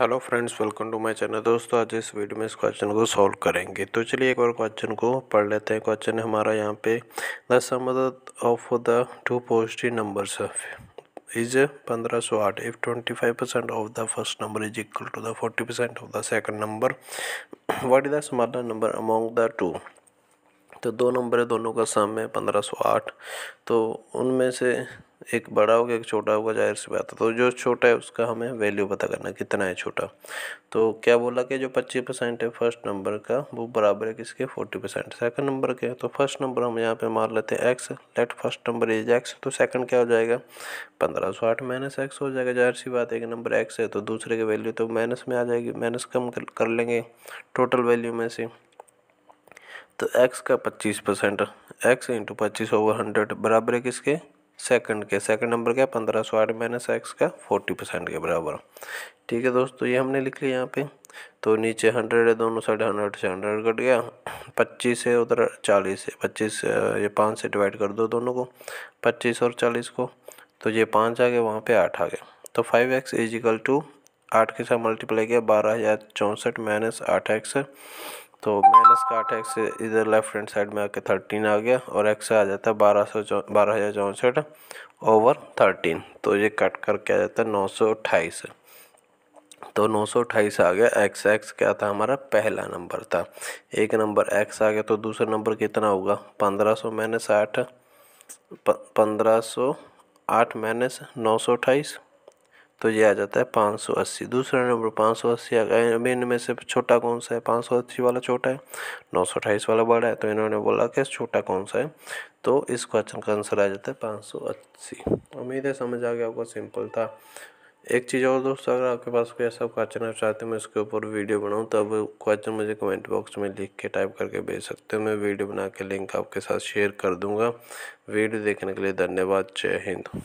hello friends welcome to my channel दोस्तों आज इस वीडियो में इस क्वेश्चन को सॉल्व करेंगे तो चलिए एक बार क्वेश्चन को पढ़ लेते हैं क्वेश्चन हमारा यहाँ पे the sum of the two positive numbers is पंद्रह सौ आठ if twenty five percent of the first number is equal to the forty percent of the second number what is the smaller number among the two तो दो number है दोनों का सम है पंद्रह सौ आठ तो उनमें से एक बड़ा होगा एक छोटा होगा जाहिर सी बात है तो जो छोटा है उसका हमें वैल्यू पता करना है कितना है छोटा तो क्या बोला कि जो पच्चीस परसेंट है फर्स्ट नंबर का वो बराबर है किसके फोर्टी परसेंट सेकेंड नंबर के तो फर्स्ट नंबर हम यहाँ पे मार लेते हैं x let first number is x तो सेकंड क्या हो जाएगा पंद्रह सौ आठ माइनस एक्स हो जाएगा जाहिर सी बात है कि नंबर एक्स है तो दूसरे की वैल्यू तो माइनस में आ जाएगी माइनस कम कर लेंगे टोटल वैल्यू में से तो एक्स का पच्चीस परसेंट एक्स इंटू पच्चीस ओवर हंड्रेड बराबर है किसके सेकंड के सेकंड नंबर क्या पंद्रह सौ आठ माइनस एक्स का फोर्टी परसेंट के बराबर ठीक है दोस्तों ये हमने लिख लिया यहाँ पे तो नीचे हंड्रेड है दोनों साइड हंड्रेड से हंड्रेड कट गया पच्चीस है उधर चालीस है पच्चीस ये पाँच से डिवाइड कर दो दोनों को पच्चीस और चालीस को तो ये पाँच आ गए वहाँ पे आठ आ गए तो फाइव एक्स इजिकल टू आठ के साथ मल्टीप्लाई किया बारह हज़ार चौंसठ माइनस आठ एक्स तो माइनस का आठ एक्स इधर लेफ्ट हैंड साइड में आके थर्टीन आ गया और एक्स आ जाता है बारह सौ बारह हज़ार चौंसठ ओवर थर्टीन तो ये कट करके आ जाता है नौ सौ अट्ठाईस तो नौ सौ अट्ठाईस आ गया एक्स एक्स क्या था हमारा पहला नंबर था एक नंबर एक्स आ गया तो दूसरा नंबर कितना होगा पंद्रह सौ माइनस आठ पंद्रह सौ आठ माइनस नौ सौ अट्ठाईस तो ये आ जाता है पाँच सौ अस्सी दूसरा नंबर पाँच सौ अस्सी आ गया अभी इनमें से छोटा कौन सा है पाँच सौ अस्सी वाला छोटा है नौ सौ अट्ठाईस वाला बड़ा है तो इन्होंने बोला कि छोटा कौन सा है तो इस क्वेश्चन का आंसर आ जाता है पाँच सौ अस्सी उम्मीद है समझ आ गया आपको सिंपल था एक चीज़ और दोस्तों अगर आपके पास कोई ऐसा क्वेश्चन आप चाहते हैं मैं उसके ऊपर वीडियो बनाऊँ तो अब क्वेश्चन मुझे कमेंट बॉक्स में लिख के टाइप करके भेज सकते हो मैं वीडियो बना के लिंक आपके साथ शेयर कर दूँगा वीडियो देखने के लिए धन्यवाद जय हिंद